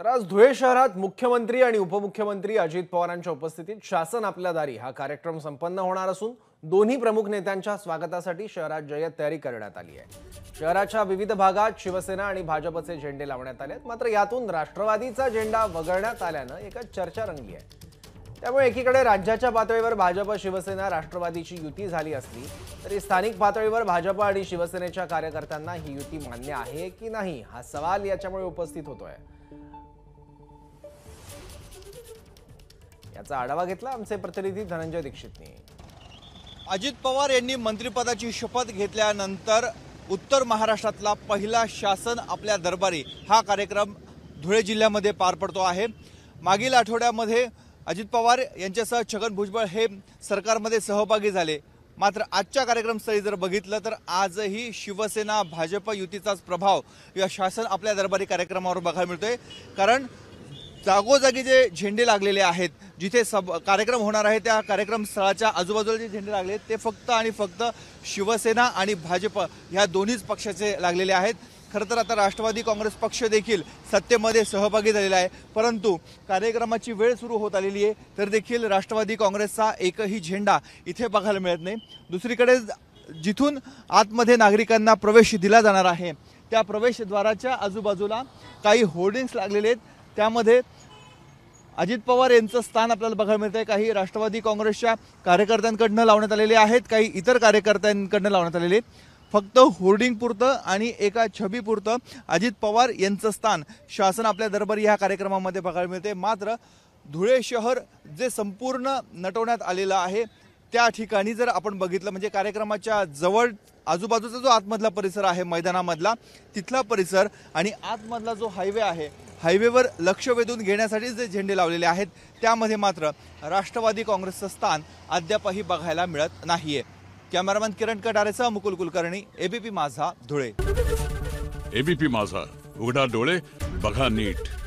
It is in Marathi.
तर आज धुळे शहरात मुख्यमंत्री आणि उपमुख्यमंत्री अजित पवारांच्या उपस्थितीत शासन आपल्या दारी हा कार्यक्रम संपन्न होणार असून दोन्ही प्रमुख नेत्यांच्या स्वागतासाठी शहरात जय्यत तयारी करण्यात आली आहे शहराच्या विविध भागात शिवसेना आणि भाजपचे झेंडे लावण्यात आले आहेत मात्र यातून राष्ट्रवादीचा झेंडा वगळण्यात आल्यानं एका चर्चा रंगली आहे त्यामुळे एकीकडे राज्याच्या पातळीवर भाजप शिवसेना राष्ट्रवादीची युती झाली असली तरी स्थानिक पातळीवर भाजप आणि शिवसेनेच्या कार्यकर्त्यांना ही युती मान्य आहे की नाही हा सवाल याच्यामुळे उपस्थित होतोय याचा आढावा घेतला आमचे प्रतिनिधी धनंजय दीक्षितनी अजित पवार यांनी मंत्रिपदाची शपथ घेतल्यानंतर उत्तर महाराष्ट्रातला पहिला शासन आपल्या दरबारी हा कार्यक्रम धुळे जिल्ह्यामध्ये पार पडतो आहे मागील आठवड्यामध्ये अजित पवार यांच्यासह छगन भुजबळ हे सरकारमध्ये सहभागी झाले मात्र आजच्या कार्यक्रमस्थळी जर बघितलं तर आजही शिवसेना भाजप युतीचाच प्रभाव या शासन आपल्या दरबारी कार्यक्रमावर बघायला मिळतोय कारण जागोजागी जे झेंडे लागलेले आहेत जिथे सब कार्यक्रम होणार आहे त्या कार्यक्रम स्थळाच्या आजूबाजूला जे झेंडे लागले ते फक्त आणि फक्त शिवसेना आणि भाजप ह्या दोन्हीच पक्षाचे लागलेले आहेत खरं तर आता राष्ट्रवादी काँग्रेस पक्ष देखील सत्तेमध्ये सहभागी झालेला आहे परंतु कार्यक्रमाची वेळ सुरू होत आलेली आहे तर देखील राष्ट्रवादी काँग्रेसचा एकही झेंडा इथे बघायला मिळत नाही दुसरीकडे जिथून आतमध्ये नागरिकांना प्रवेश दिला जाणार आहे त्या प्रवेशद्वाराच्या आजूबाजूला काही होर्डिंग्स लागलेले आहेत त्यामध्ये अजित पवार यांचं स्थान आपल्याला बघायला मिळतंय आहे काही राष्ट्रवादी काँग्रेसच्या कार्यकर्त्यांकडनं लावण्यात आलेले आहेत काही इतर कार्यकर्त्यांकडनं लावण्यात आलेले आहेत फक्त होर्डिंग पुरतं आणि एका छबीपुरतं अजित पवार यांचं स्थान शासन आपल्या दरबारी ह्या कार्यक्रमामध्ये बघायला मिळते मात्र धुळे शहर जे संपूर्ण नटवण्यात आलेलं आहे त्या ठिकाणी जर आपण बघितलं म्हणजे कार्यक्रमाच्या जवळ आजूबाजूचा जो आतमधला परिसर आहे मैदानामधला तिथला परिसर आणि आतमधला जो हायवे आहे हायवेवर लक्ष वेधून घेण्यासाठी जे झेंडे लावलेले आहेत त्यामध्ये मात्र राष्ट्रवादी काँग्रेसचं स्थान अद्यापही बघायला मिळत नाही आहे कॅमेरामॅन किरण कटारेसह मुकुल कुलकर्णी एबीपी माझा धुळे एबीपी माझा उघडा डोळे बघा नीट